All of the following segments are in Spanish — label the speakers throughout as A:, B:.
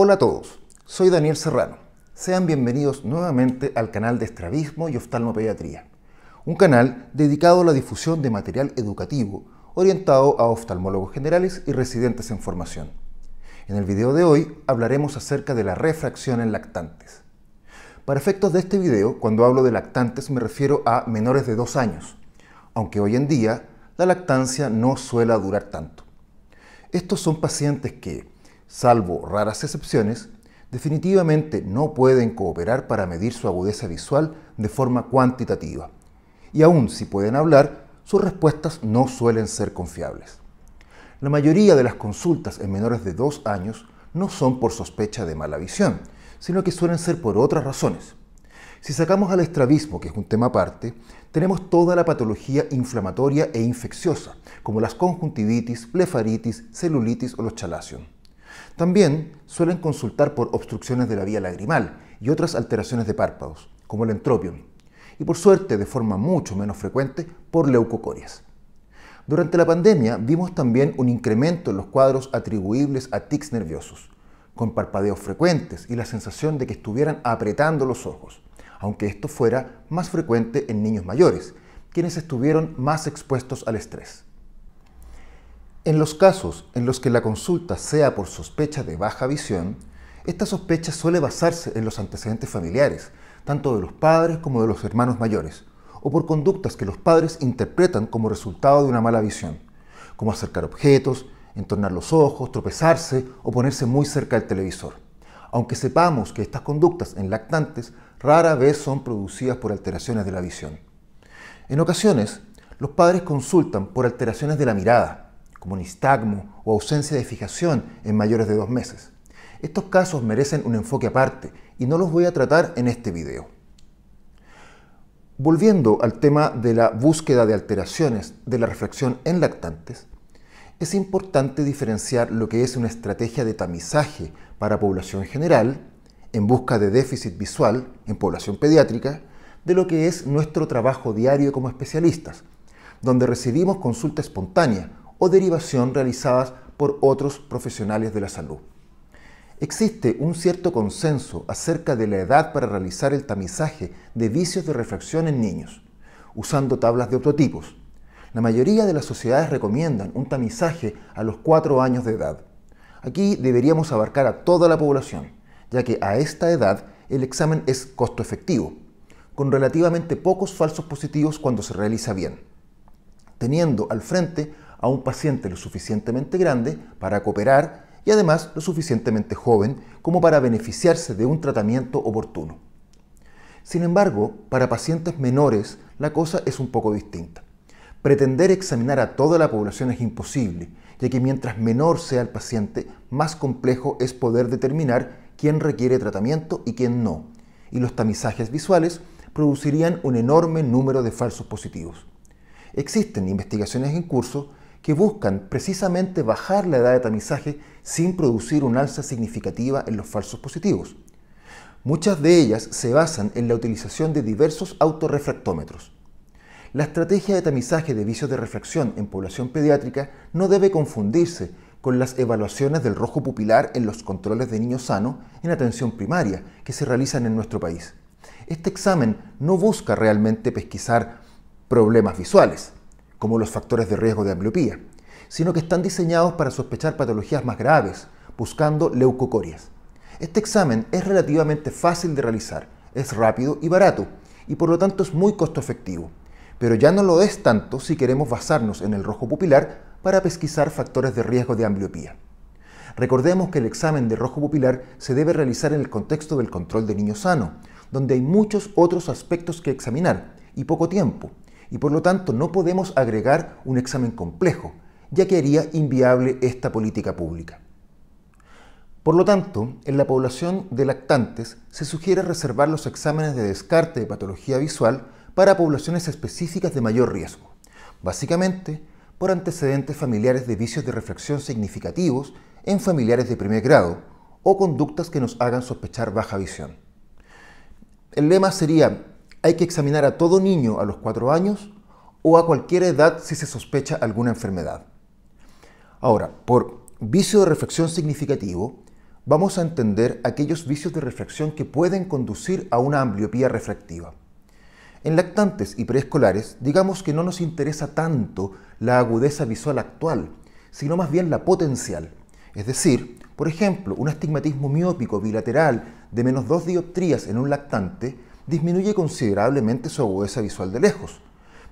A: Hola a todos, soy Daniel Serrano. Sean bienvenidos nuevamente al canal de Estrabismo y Oftalmopediatría, un canal dedicado a la difusión de material educativo orientado a oftalmólogos generales y residentes en formación. En el video de hoy hablaremos acerca de la refracción en lactantes. Para efectos de este video, cuando hablo de lactantes me refiero a menores de 2 años, aunque hoy en día la lactancia no suele durar tanto. Estos son pacientes que, salvo raras excepciones, definitivamente no pueden cooperar para medir su agudeza visual de forma cuantitativa. Y aun si pueden hablar, sus respuestas no suelen ser confiables. La mayoría de las consultas en menores de dos años no son por sospecha de mala visión, sino que suelen ser por otras razones. Si sacamos al estrabismo, que es un tema aparte, tenemos toda la patología inflamatoria e infecciosa, como las conjuntivitis, blefaritis, celulitis o los chalacium. También suelen consultar por obstrucciones de la vía lagrimal y otras alteraciones de párpados, como el entropion, y por suerte, de forma mucho menos frecuente, por leucocorias. Durante la pandemia vimos también un incremento en los cuadros atribuibles a tics nerviosos, con parpadeos frecuentes y la sensación de que estuvieran apretando los ojos, aunque esto fuera más frecuente en niños mayores, quienes estuvieron más expuestos al estrés. En los casos en los que la consulta sea por sospecha de baja visión, esta sospecha suele basarse en los antecedentes familiares, tanto de los padres como de los hermanos mayores, o por conductas que los padres interpretan como resultado de una mala visión, como acercar objetos, entornar los ojos, tropezarse o ponerse muy cerca del televisor. Aunque sepamos que estas conductas en lactantes rara vez son producidas por alteraciones de la visión. En ocasiones, los padres consultan por alteraciones de la mirada, como nistagmo o ausencia de fijación en mayores de dos meses. Estos casos merecen un enfoque aparte y no los voy a tratar en este video. Volviendo al tema de la búsqueda de alteraciones de la reflexión en lactantes, es importante diferenciar lo que es una estrategia de tamizaje para población general, en busca de déficit visual en población pediátrica, de lo que es nuestro trabajo diario como especialistas, donde recibimos consulta espontánea o derivación realizadas por otros profesionales de la salud. Existe un cierto consenso acerca de la edad para realizar el tamizaje de vicios de refracción en niños, usando tablas de optotipos. La mayoría de las sociedades recomiendan un tamizaje a los 4 años de edad. Aquí deberíamos abarcar a toda la población, ya que a esta edad el examen es costo efectivo, con relativamente pocos falsos positivos cuando se realiza bien, teniendo al frente a un paciente lo suficientemente grande para cooperar y además lo suficientemente joven como para beneficiarse de un tratamiento oportuno. Sin embargo, para pacientes menores la cosa es un poco distinta. Pretender examinar a toda la población es imposible, ya que mientras menor sea el paciente, más complejo es poder determinar quién requiere tratamiento y quién no, y los tamizajes visuales producirían un enorme número de falsos positivos. Existen investigaciones en curso que buscan precisamente bajar la edad de tamizaje sin producir una alza significativa en los falsos positivos. Muchas de ellas se basan en la utilización de diversos autorrefractómetros. La estrategia de tamizaje de vicios de refracción en población pediátrica no debe confundirse con las evaluaciones del rojo pupilar en los controles de niños sano en atención primaria que se realizan en nuestro país. Este examen no busca realmente pesquisar problemas visuales, como los factores de riesgo de ambliopía, sino que están diseñados para sospechar patologías más graves, buscando leucocorias. Este examen es relativamente fácil de realizar, es rápido y barato, y por lo tanto es muy costo efectivo, pero ya no lo es tanto si queremos basarnos en el rojo pupilar para pesquisar factores de riesgo de ambliopía. Recordemos que el examen de rojo pupilar se debe realizar en el contexto del control de niño sano, donde hay muchos otros aspectos que examinar y poco tiempo, y por lo tanto no podemos agregar un examen complejo, ya que haría inviable esta política pública. Por lo tanto, en la población de lactantes se sugiere reservar los exámenes de descarte de patología visual para poblaciones específicas de mayor riesgo, básicamente por antecedentes familiares de vicios de reflexión significativos en familiares de primer grado o conductas que nos hagan sospechar baja visión. El lema sería hay que examinar a todo niño a los 4 años o a cualquier edad si se sospecha alguna enfermedad. Ahora, por vicio de reflexión significativo, vamos a entender aquellos vicios de reflexión que pueden conducir a una ambliopía refractiva. En lactantes y preescolares, digamos que no nos interesa tanto la agudeza visual actual, sino más bien la potencial. Es decir, por ejemplo, un astigmatismo miópico bilateral de menos dos dioptrías en un lactante disminuye considerablemente su agudeza visual de lejos,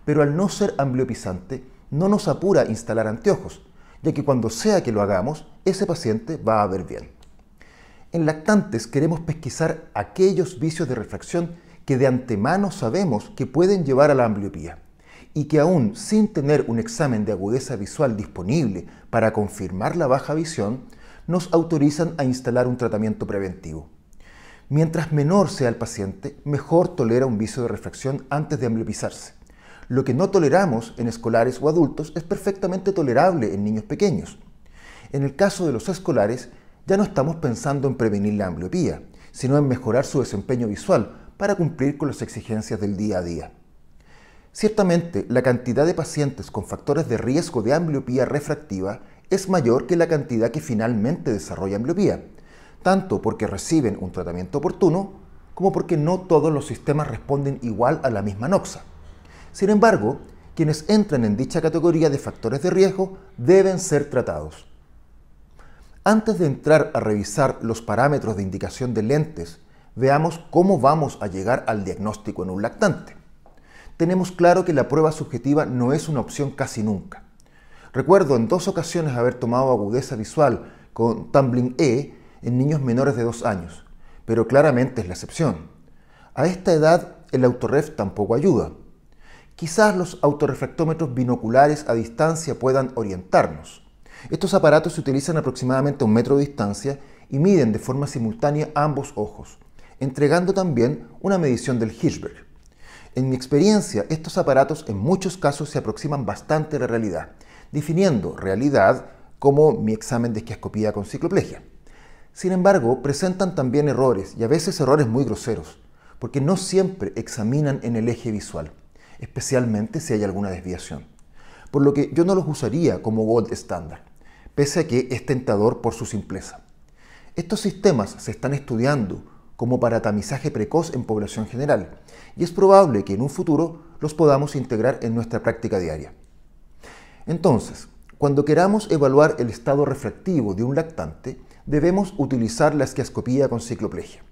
A: pero al no ser ambliopizante, no nos apura instalar anteojos, ya que cuando sea que lo hagamos, ese paciente va a ver bien. En lactantes queremos pesquisar aquellos vicios de refracción que de antemano sabemos que pueden llevar a la ambliopía y que aún sin tener un examen de agudeza visual disponible para confirmar la baja visión, nos autorizan a instalar un tratamiento preventivo. Mientras menor sea el paciente, mejor tolera un vicio de refracción antes de ambliopizarse. Lo que no toleramos en escolares o adultos es perfectamente tolerable en niños pequeños. En el caso de los escolares, ya no estamos pensando en prevenir la ambliopía, sino en mejorar su desempeño visual para cumplir con las exigencias del día a día. Ciertamente, la cantidad de pacientes con factores de riesgo de ambliopía refractiva es mayor que la cantidad que finalmente desarrolla ambliopía, tanto porque reciben un tratamiento oportuno como porque no todos los sistemas responden igual a la misma noxa. Sin embargo, quienes entran en dicha categoría de factores de riesgo deben ser tratados. Antes de entrar a revisar los parámetros de indicación de lentes, veamos cómo vamos a llegar al diagnóstico en un lactante. Tenemos claro que la prueba subjetiva no es una opción casi nunca. Recuerdo en dos ocasiones haber tomado agudeza visual con Tumbling E en niños menores de 2 años, pero claramente es la excepción. A esta edad el autorref tampoco ayuda. Quizás los autorrefractómetros binoculares a distancia puedan orientarnos. Estos aparatos se utilizan aproximadamente a un metro de distancia y miden de forma simultánea ambos ojos, entregando también una medición del Hirschberg. En mi experiencia, estos aparatos en muchos casos se aproximan bastante a la realidad, definiendo realidad como mi examen de esquiascopía con cicloplegia. Sin embargo, presentan también errores, y a veces errores muy groseros, porque no siempre examinan en el eje visual, especialmente si hay alguna desviación. Por lo que yo no los usaría como gold estándar, pese a que es tentador por su simpleza. Estos sistemas se están estudiando como para tamizaje precoz en población general, y es probable que en un futuro los podamos integrar en nuestra práctica diaria. Entonces, cuando queramos evaluar el estado refractivo de un lactante, debemos utilizar la esquiascopía con cicloplegia.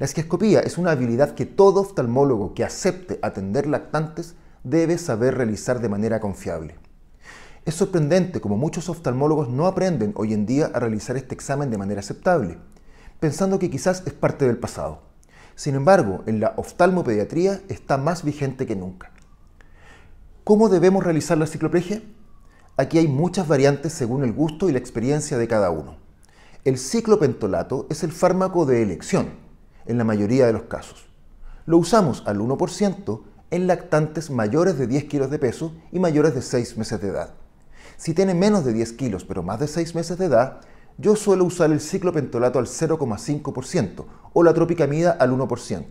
A: La esquiascopía es una habilidad que todo oftalmólogo que acepte atender lactantes debe saber realizar de manera confiable. Es sorprendente como muchos oftalmólogos no aprenden hoy en día a realizar este examen de manera aceptable, pensando que quizás es parte del pasado. Sin embargo, en la oftalmopediatría está más vigente que nunca. ¿Cómo debemos realizar la cicloplegia? Aquí hay muchas variantes según el gusto y la experiencia de cada uno. El ciclopentolato es el fármaco de elección en la mayoría de los casos. Lo usamos al 1% en lactantes mayores de 10 kilos de peso y mayores de 6 meses de edad. Si tiene menos de 10 kilos pero más de 6 meses de edad, yo suelo usar el ciclopentolato al 0,5% o la tropicamida al 1%.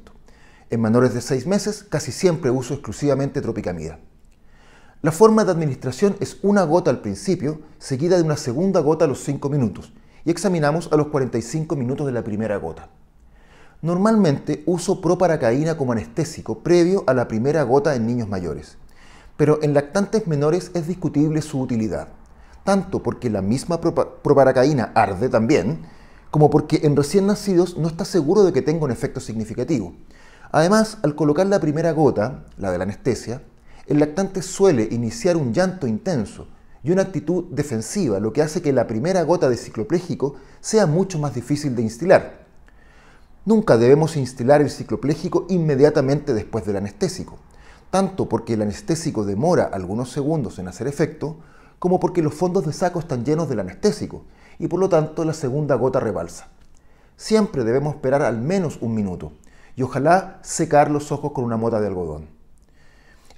A: En menores de 6 meses casi siempre uso exclusivamente tropicamida. La forma de administración es una gota al principio, seguida de una segunda gota a los 5 minutos, y examinamos a los 45 minutos de la primera gota. Normalmente uso proparacaína como anestésico previo a la primera gota en niños mayores, pero en lactantes menores es discutible su utilidad, tanto porque la misma proparacaína arde también, como porque en recién nacidos no está seguro de que tenga un efecto significativo. Además, al colocar la primera gota, la de la anestesia, el lactante suele iniciar un llanto intenso, y una actitud defensiva, lo que hace que la primera gota de ciclopléjico sea mucho más difícil de instilar. Nunca debemos instilar el ciclopléjico inmediatamente después del anestésico, tanto porque el anestésico demora algunos segundos en hacer efecto, como porque los fondos de saco están llenos del anestésico y por lo tanto la segunda gota rebalsa. Siempre debemos esperar al menos un minuto y ojalá secar los ojos con una mota de algodón.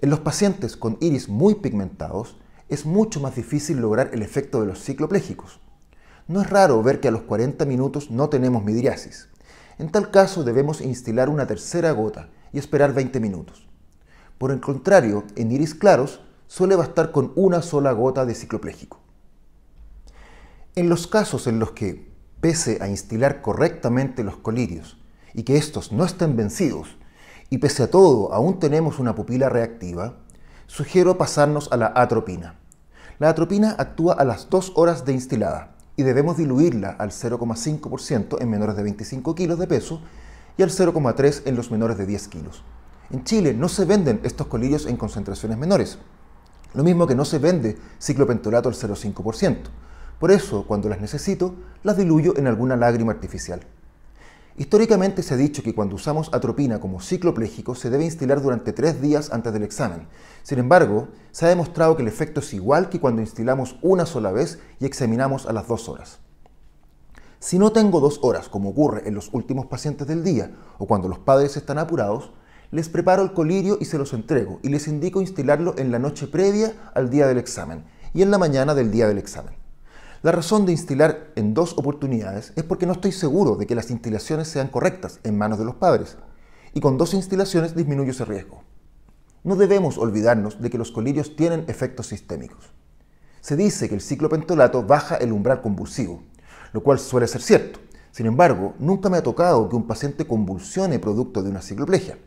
A: En los pacientes con iris muy pigmentados, es mucho más difícil lograr el efecto de los cicloplégicos. No es raro ver que a los 40 minutos no tenemos midriasis. En tal caso debemos instilar una tercera gota y esperar 20 minutos. Por el contrario, en iris claros suele bastar con una sola gota de cicloplégico. En los casos en los que, pese a instilar correctamente los colirios y que estos no estén vencidos, y pese a todo aún tenemos una pupila reactiva, Sugiero pasarnos a la atropina. La atropina actúa a las 2 horas de instilada y debemos diluirla al 0,5% en menores de 25 kilos de peso y al 0,3% en los menores de 10 kilos. En Chile no se venden estos colirios en concentraciones menores, lo mismo que no se vende ciclopentolato al 0,5%. Por eso, cuando las necesito, las diluyo en alguna lágrima artificial. Históricamente se ha dicho que cuando usamos atropina como cicloplégico se debe instilar durante tres días antes del examen. Sin embargo, se ha demostrado que el efecto es igual que cuando instilamos una sola vez y examinamos a las dos horas. Si no tengo dos horas, como ocurre en los últimos pacientes del día o cuando los padres están apurados, les preparo el colirio y se los entrego y les indico instilarlo en la noche previa al día del examen y en la mañana del día del examen. La razón de instilar en dos oportunidades es porque no estoy seguro de que las instilaciones sean correctas en manos de los padres, y con dos instalaciones disminuyo ese riesgo. No debemos olvidarnos de que los colirios tienen efectos sistémicos. Se dice que el ciclopentolato baja el umbral convulsivo, lo cual suele ser cierto. Sin embargo, nunca me ha tocado que un paciente convulsione producto de una cicloplegia.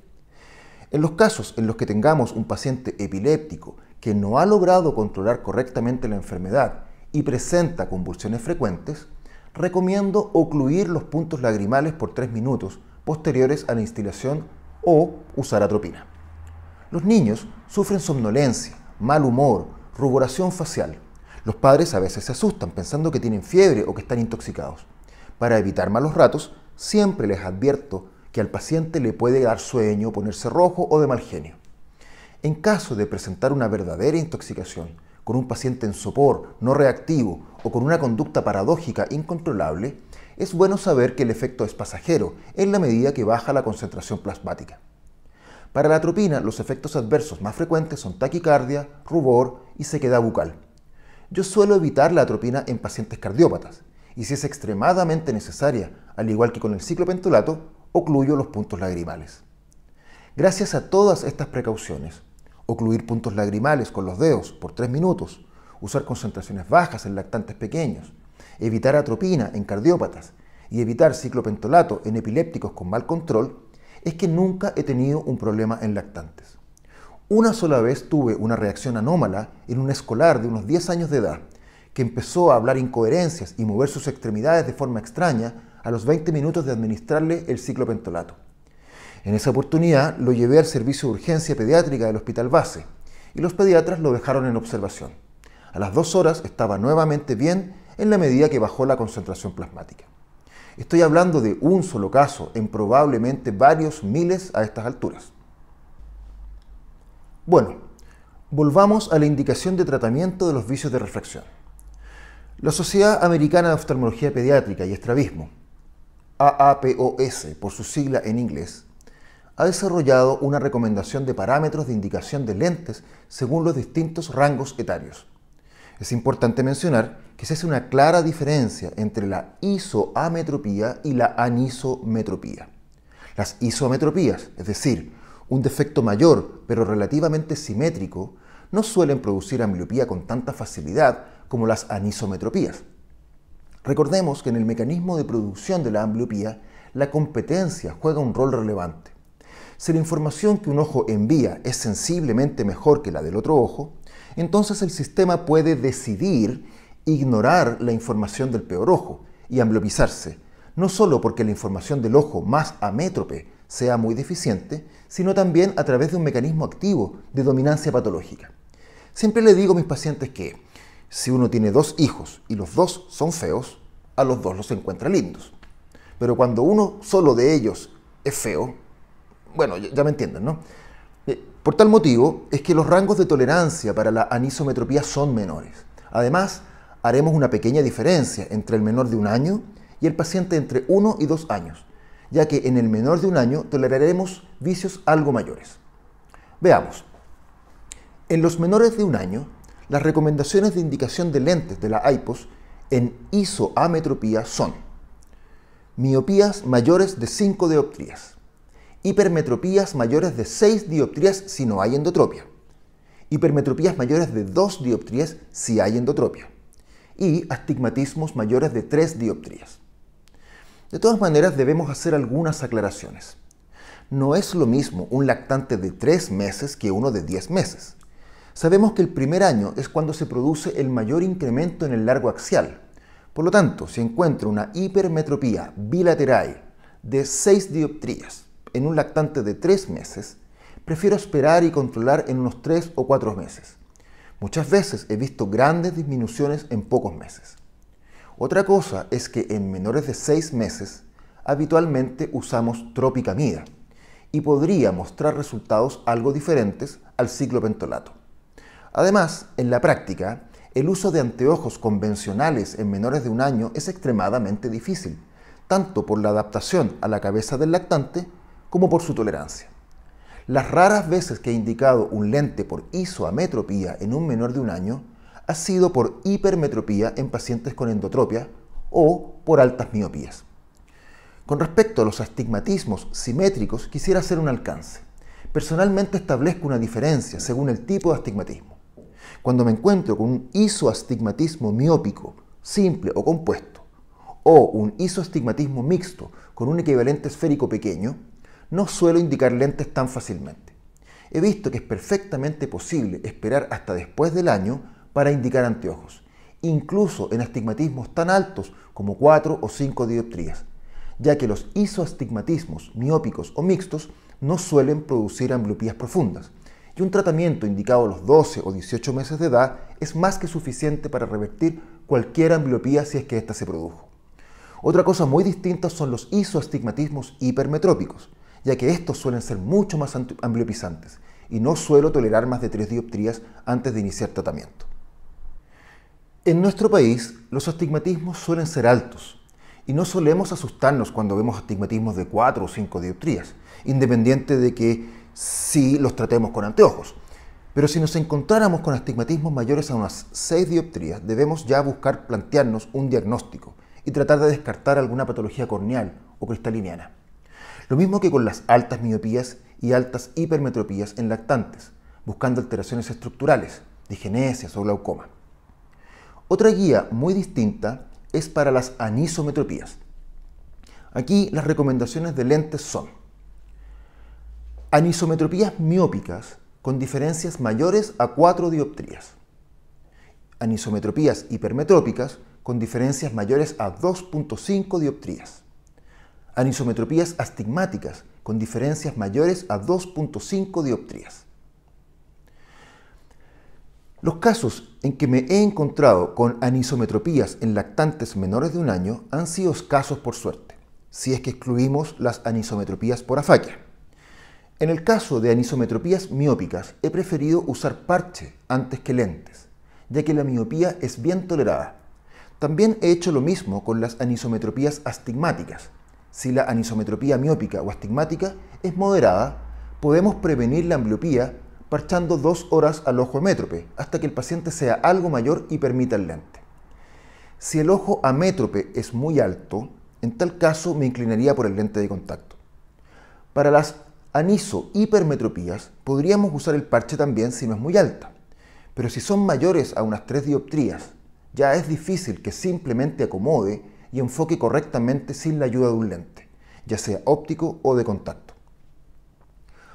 A: En los casos en los que tengamos un paciente epiléptico que no ha logrado controlar correctamente la enfermedad y presenta convulsiones frecuentes, recomiendo ocluir los puntos lagrimales por 3 minutos posteriores a la instilación o usar atropina. Los niños sufren somnolencia, mal humor, ruboración facial. Los padres a veces se asustan pensando que tienen fiebre o que están intoxicados. Para evitar malos ratos, siempre les advierto que al paciente le puede dar sueño, ponerse rojo o de mal genio. En caso de presentar una verdadera intoxicación, con un paciente en sopor, no reactivo o con una conducta paradójica incontrolable, es bueno saber que el efecto es pasajero en la medida que baja la concentración plasmática. Para la atropina, los efectos adversos más frecuentes son taquicardia, rubor y sequedad bucal. Yo suelo evitar la atropina en pacientes cardiópatas y si es extremadamente necesaria, al igual que con el ciclopentolato, ocluyo los puntos lagrimales. Gracias a todas estas precauciones, ocluir puntos lagrimales con los dedos por 3 minutos, usar concentraciones bajas en lactantes pequeños, evitar atropina en cardiópatas y evitar ciclopentolato en epilépticos con mal control, es que nunca he tenido un problema en lactantes. Una sola vez tuve una reacción anómala en un escolar de unos 10 años de edad que empezó a hablar incoherencias y mover sus extremidades de forma extraña a los 20 minutos de administrarle el ciclopentolato. En esa oportunidad lo llevé al servicio de urgencia pediátrica del Hospital Base y los pediatras lo dejaron en observación. A las dos horas estaba nuevamente bien en la medida que bajó la concentración plasmática. Estoy hablando de un solo caso en probablemente varios miles a estas alturas. Bueno, volvamos a la indicación de tratamiento de los vicios de refracción. La Sociedad Americana de Oftalmología Pediátrica y Estrabismo, AAPOS por su sigla en inglés, ha desarrollado una recomendación de parámetros de indicación de lentes según los distintos rangos etarios. Es importante mencionar que se hace una clara diferencia entre la isoametropía y la anisometropía. Las isoametropías, es decir, un defecto mayor pero relativamente simétrico, no suelen producir ambliopía con tanta facilidad como las anisometropías. Recordemos que en el mecanismo de producción de la ambliopía, la competencia juega un rol relevante. Si la información que un ojo envía es sensiblemente mejor que la del otro ojo, entonces el sistema puede decidir ignorar la información del peor ojo y amblopizarse, no solo porque la información del ojo más amétrope sea muy deficiente, sino también a través de un mecanismo activo de dominancia patológica. Siempre le digo a mis pacientes que si uno tiene dos hijos y los dos son feos, a los dos los encuentra lindos. Pero cuando uno solo de ellos es feo, bueno, ya me entienden, ¿no? Eh, por tal motivo es que los rangos de tolerancia para la anisometropía son menores. Además, haremos una pequeña diferencia entre el menor de un año y el paciente entre uno y dos años, ya que en el menor de un año toleraremos vicios algo mayores. Veamos. En los menores de un año, las recomendaciones de indicación de lentes de la IPOS en isoametropía son miopías mayores de 5 dioptrías, hipermetropías mayores de 6 dioptrías si no hay endotropia, hipermetropías mayores de 2 dioptrías si hay endotropia y astigmatismos mayores de 3 dioptrías. De todas maneras, debemos hacer algunas aclaraciones. No es lo mismo un lactante de 3 meses que uno de 10 meses. Sabemos que el primer año es cuando se produce el mayor incremento en el largo axial. Por lo tanto, se encuentra una hipermetropía bilateral de 6 dioptrías en un lactante de 3 meses, prefiero esperar y controlar en unos 3 o 4 meses. Muchas veces he visto grandes disminuciones en pocos meses. Otra cosa es que en menores de 6 meses habitualmente usamos tropicamida y podría mostrar resultados algo diferentes al ciclopentolato. Además, en la práctica, el uso de anteojos convencionales en menores de un año es extremadamente difícil, tanto por la adaptación a la cabeza del lactante como por su tolerancia. Las raras veces que he indicado un lente por isoametropía en un menor de un año ha sido por hipermetropía en pacientes con endotropia o por altas miopías. Con respecto a los astigmatismos simétricos, quisiera hacer un alcance. Personalmente establezco una diferencia según el tipo de astigmatismo. Cuando me encuentro con un isoastigmatismo miópico, simple o compuesto, o un isoastigmatismo mixto con un equivalente esférico pequeño, no suelo indicar lentes tan fácilmente. He visto que es perfectamente posible esperar hasta después del año para indicar anteojos, incluso en astigmatismos tan altos como 4 o 5 dioptrías, ya que los isoastigmatismos miópicos o mixtos no suelen producir ambliopías profundas, y un tratamiento indicado a los 12 o 18 meses de edad es más que suficiente para revertir cualquier ambliopía si es que ésta se produjo. Otra cosa muy distinta son los isoastigmatismos hipermetrópicos, ya que estos suelen ser mucho más ambliopisantes y no suelo tolerar más de tres dioptrías antes de iniciar tratamiento. En nuestro país, los astigmatismos suelen ser altos y no solemos asustarnos cuando vemos astigmatismos de cuatro o 5 dioptrías, independiente de que sí los tratemos con anteojos. Pero si nos encontráramos con astigmatismos mayores a unas 6 dioptrías, debemos ya buscar plantearnos un diagnóstico y tratar de descartar alguna patología corneal o cristaliniana. Lo mismo que con las altas miopías y altas hipermetropías en lactantes, buscando alteraciones estructurales, digenesias o glaucoma. Otra guía muy distinta es para las anisometropías. Aquí las recomendaciones de lentes son anisometropías miópicas con diferencias mayores a 4 dioptrías, anisometropías hipermetrópicas con diferencias mayores a 2.5 dioptrías, anisometropías astigmáticas con diferencias mayores a 2.5 dioptrías. Los casos en que me he encontrado con anisometropías en lactantes menores de un año han sido escasos por suerte, si es que excluimos las anisometropías por afaquia. En el caso de anisometropías miópicas, he preferido usar parche antes que lentes, ya que la miopía es bien tolerada. También he hecho lo mismo con las anisometropías astigmáticas, si la anisometropía miópica o astigmática es moderada, podemos prevenir la ambliopía parchando dos horas al ojo amétrope hasta que el paciente sea algo mayor y permita el lente. Si el ojo amétrope es muy alto, en tal caso me inclinaría por el lente de contacto. Para las aniso hipermetropías podríamos usar el parche también si no es muy alta, pero si son mayores a unas 3 dioptrías, ya es difícil que simplemente acomode y enfoque correctamente sin la ayuda de un lente, ya sea óptico o de contacto.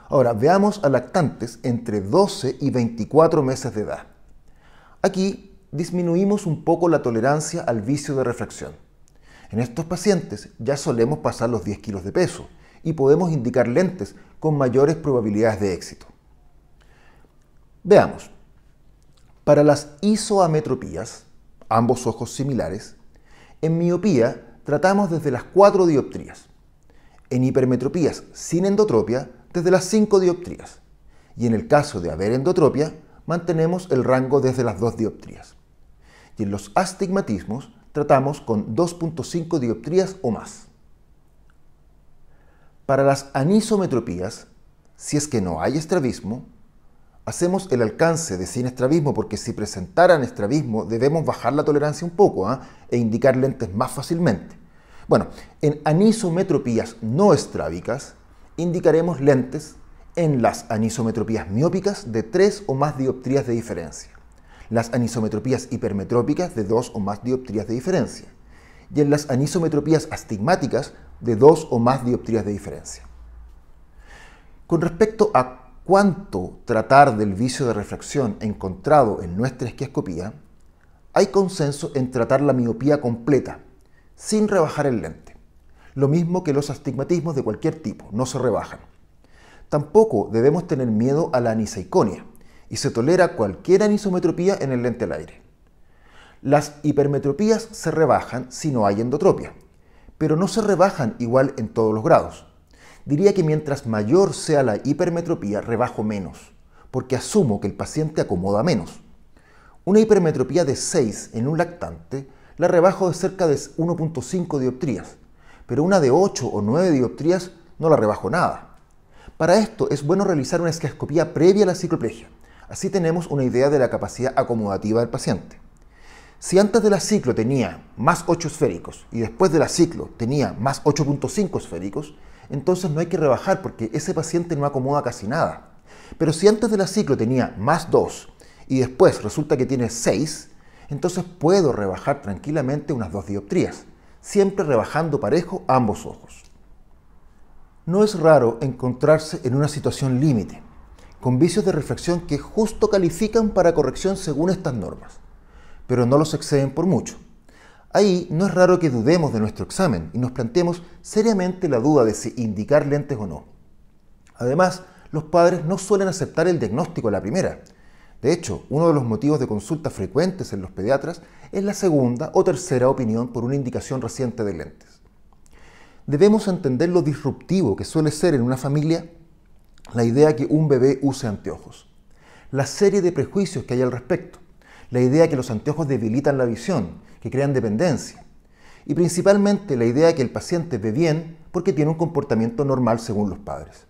A: Ahora, veamos a lactantes entre 12 y 24 meses de edad. Aquí disminuimos un poco la tolerancia al vicio de refracción. En estos pacientes ya solemos pasar los 10 kilos de peso y podemos indicar lentes con mayores probabilidades de éxito. Veamos. Para las isoametropías, ambos ojos similares, en miopía tratamos desde las 4 dioptrías. En hipermetropías sin endotropia, desde las 5 dioptrías. Y en el caso de haber endotropia, mantenemos el rango desde las 2 dioptrías. Y en los astigmatismos tratamos con 2.5 dioptrías o más. Para las anisometropías, si es que no hay estrabismo, hacemos el alcance de sin estrabismo, porque si presentaran estrabismo debemos bajar la tolerancia un poco ¿ah? e indicar lentes más fácilmente. Bueno, en anisometropías no estrábicas indicaremos lentes en las anisometropías miópicas de tres o más dioptrías de diferencia, las anisometropías hipermetrópicas de dos o más dioptrías de diferencia y en las anisometropías astigmáticas de dos o más dioptrías de diferencia. Con respecto a cuánto tratar del vicio de refracción encontrado en nuestra esquioscopía, hay consenso en tratar la miopía completa, sin rebajar el lente. Lo mismo que los astigmatismos de cualquier tipo, no se rebajan. Tampoco debemos tener miedo a la aniseiconia y se tolera cualquier anisometropía en el lente al aire. Las hipermetropías se rebajan si no hay endotropia, pero no se rebajan igual en todos los grados. Diría que mientras mayor sea la hipermetropía, rebajo menos, porque asumo que el paciente acomoda menos. Una hipermetropía de 6 en un lactante la rebajo de cerca de 1.5 dioptrías, pero una de 8 o 9 dioptrías no la rebajo nada. Para esto es bueno realizar una esquiascopía previa a la cicloplegia. Así tenemos una idea de la capacidad acomodativa del paciente. Si antes de la ciclo tenía más 8 esféricos y después de la ciclo tenía más 8.5 esféricos, entonces no hay que rebajar porque ese paciente no acomoda casi nada. Pero si antes de la ciclo tenía más 2 y después resulta que tiene 6, entonces puedo rebajar tranquilamente unas dos dioptrías, siempre rebajando parejo ambos ojos. No es raro encontrarse en una situación límite, con vicios de reflexión que justo califican para corrección según estas normas, pero no los exceden por mucho. Ahí no es raro que dudemos de nuestro examen y nos planteemos seriamente la duda de si indicar lentes o no. Además, los padres no suelen aceptar el diagnóstico a la primera. De hecho, uno de los motivos de consulta frecuentes en los pediatras es la segunda o tercera opinión por una indicación reciente de lentes. Debemos entender lo disruptivo que suele ser en una familia la idea que un bebé use anteojos, la serie de prejuicios que hay al respecto, la idea que los anteojos debilitan la visión, que crean dependencia. Y principalmente la idea de que el paciente ve bien porque tiene un comportamiento normal según los padres.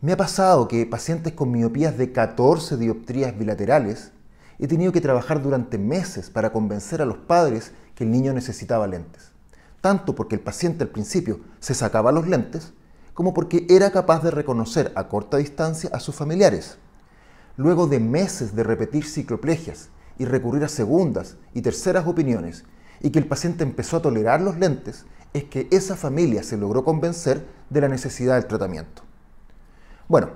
A: Me ha pasado que pacientes con miopías de 14 dioptrías bilaterales he tenido que trabajar durante meses para convencer a los padres que el niño necesitaba lentes. Tanto porque el paciente al principio se sacaba los lentes, como porque era capaz de reconocer a corta distancia a sus familiares. Luego de meses de repetir cicloplegias y recurrir a segundas y terceras opiniones y que el paciente empezó a tolerar los lentes, es que esa familia se logró convencer de la necesidad del tratamiento. Bueno,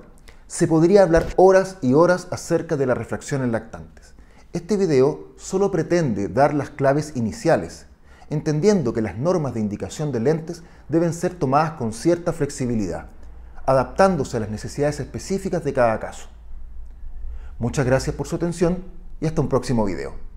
A: se podría hablar horas y horas acerca de la refracción en lactantes. Este video solo pretende dar las claves iniciales, entendiendo que las normas de indicación de lentes deben ser tomadas con cierta flexibilidad, adaptándose a las necesidades específicas de cada caso. Muchas gracias por su atención y hasta un próximo video.